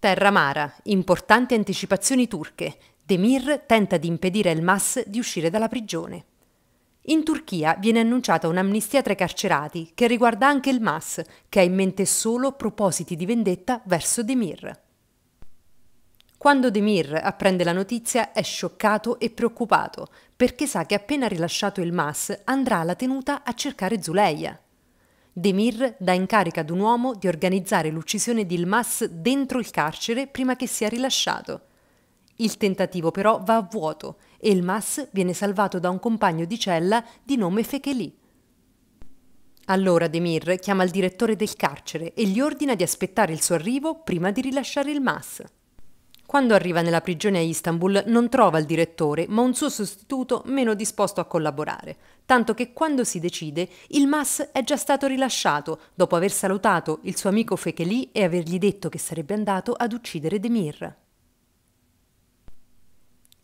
Terra amara, importanti anticipazioni turche. Demir tenta di impedire al Mas di uscire dalla prigione. In Turchia viene annunciata un'amnistia tra i carcerati che riguarda anche il Mas, che ha in mente solo propositi di vendetta verso Demir. Quando Demir apprende la notizia è scioccato e preoccupato, perché sa che appena rilasciato il Mas andrà alla tenuta a cercare Zuleia. Demir dà incarica ad un uomo di organizzare l'uccisione di Ilmas dentro il carcere prima che sia rilasciato. Il tentativo però va a vuoto e Ilmas viene salvato da un compagno di cella di nome Fekeli. Allora Demir chiama il direttore del carcere e gli ordina di aspettare il suo arrivo prima di rilasciare Ilmas. Quando arriva nella prigione a Istanbul non trova il direttore, ma un suo sostituto meno disposto a collaborare, tanto che quando si decide il Mas è già stato rilasciato dopo aver salutato il suo amico Fekeli e avergli detto che sarebbe andato ad uccidere Demir.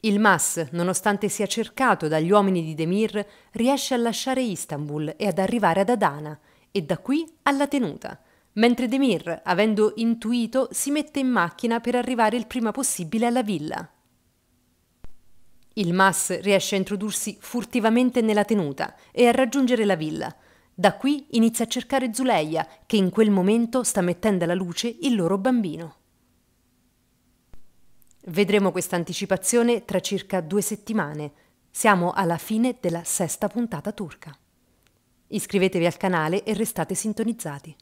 Il Mas, nonostante sia cercato dagli uomini di Demir, riesce a lasciare Istanbul e ad arrivare ad Adana, e da qui alla tenuta – mentre Demir, avendo intuito, si mette in macchina per arrivare il prima possibile alla villa. Il Mas riesce a introdursi furtivamente nella tenuta e a raggiungere la villa. Da qui inizia a cercare Zuleia, che in quel momento sta mettendo alla luce il loro bambino. Vedremo questa anticipazione tra circa due settimane. Siamo alla fine della sesta puntata turca. Iscrivetevi al canale e restate sintonizzati.